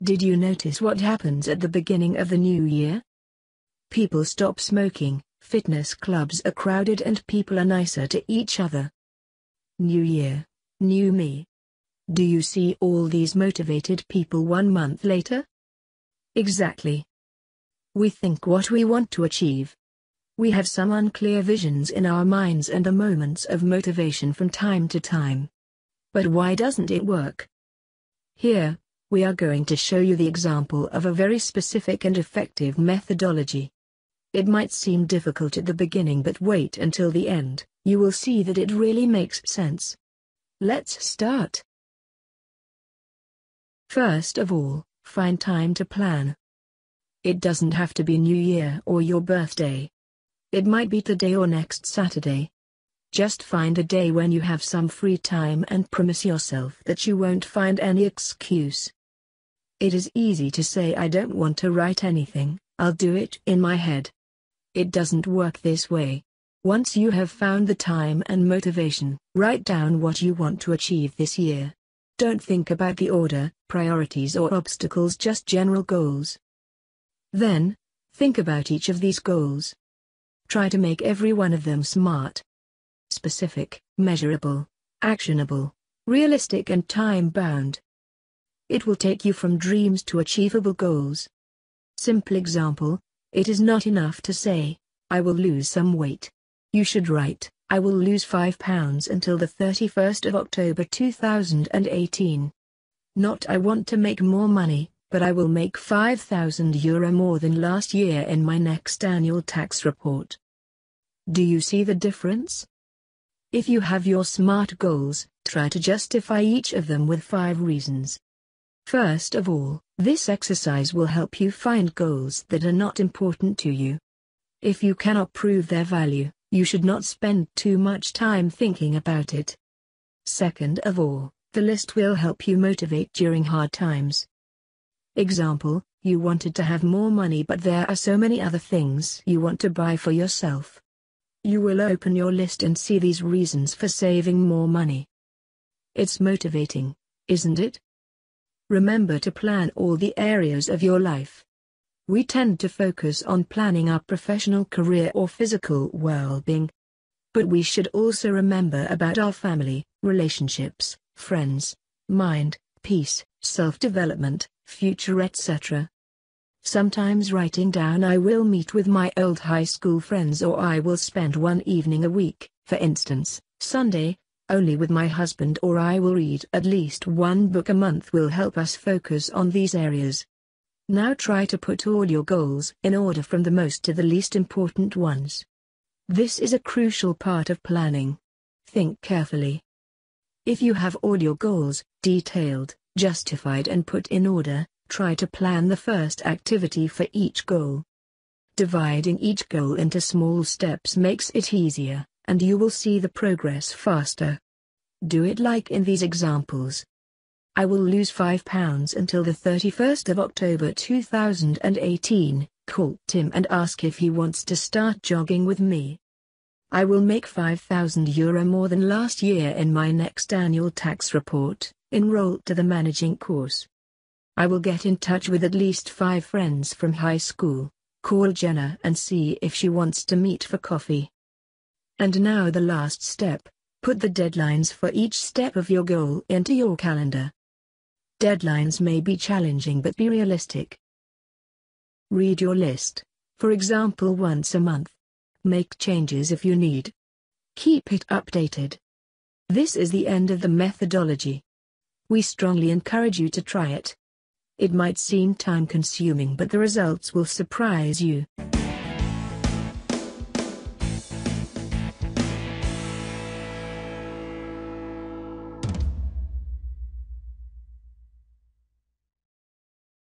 Did you notice what happens at the beginning of the new year? People stop smoking, fitness clubs are crowded, and people are nicer to each other. New Year, New Me. Do you see all these motivated people one month later? Exactly. We think what we want to achieve. We have some unclear visions in our minds and the moments of motivation from time to time. But why doesn't it work? Here, we are going to show you the example of a very specific and effective methodology. It might seem difficult at the beginning but wait until the end, you will see that it really makes sense. Let's start. First of all, find time to plan. It doesn't have to be New Year or your birthday. It might be today or next Saturday. Just find a day when you have some free time and promise yourself that you won't find any excuse. It is easy to say I don't want to write anything, I'll do it in my head. It doesn't work this way. Once you have found the time and motivation, write down what you want to achieve this year. Don't think about the order, priorities, or obstacles, just general goals. Then, think about each of these goals. Try to make every one of them smart, specific, measurable, actionable, realistic, and time bound. It will take you from dreams to achievable goals. Simple example, it is not enough to say, I will lose some weight. You should write, I will lose 5 pounds until the 31st of October 2018. Not I want to make more money, but I will make 5,000 euro more than last year in my next annual tax report. Do you see the difference? If you have your SMART goals, try to justify each of them with five reasons. First of all, this exercise will help you find goals that are not important to you. If you cannot prove their value, you should not spend too much time thinking about it. Second of all, the list will help you motivate during hard times. Example, you wanted to have more money but there are so many other things you want to buy for yourself. You will open your list and see these reasons for saving more money. It's motivating, isn't it? Remember to plan all the areas of your life. We tend to focus on planning our professional career or physical well being. But we should also remember about our family, relationships, friends, mind, peace, self development, future, etc. Sometimes writing down I will meet with my old high school friends or I will spend one evening a week, for instance, Sunday, only with my husband or I will read at least one book a month will help us focus on these areas. Now try to put all your goals in order from the most to the least important ones. This is a crucial part of planning. Think carefully. If you have all your goals detailed, justified, and put in order, try to plan the first activity for each goal. Dividing each goal into small steps makes it easier and you will see the progress faster. Do it like in these examples. I will lose 5 pounds until the 31st of October 2018, call Tim and ask if he wants to start jogging with me. I will make 5,000 euro more than last year in my next annual tax report, enrolled to the managing course. I will get in touch with at least five friends from high school, call Jenna and see if she wants to meet for coffee. And now the last step, put the deadlines for each step of your goal into your calendar. Deadlines may be challenging but be realistic. Read your list, for example once a month. Make changes if you need. Keep it updated. This is the end of the methodology. We strongly encourage you to try it. It might seem time consuming but the results will surprise you.